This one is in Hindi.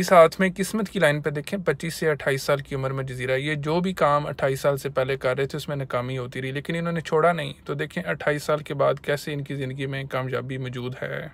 इस हाथ में किस्मत की लाइन पे देखें 25 से 28 साल की उम्र में जजीरा ये जो भी काम 28 साल से पहले कर रहे थे उसमें नाकामी होती रही लेकिन इन्होंने छोड़ा नहीं तो देखें 28 साल के बाद कैसे इनकी ज़िंदगी में कामयाबी मौजूद है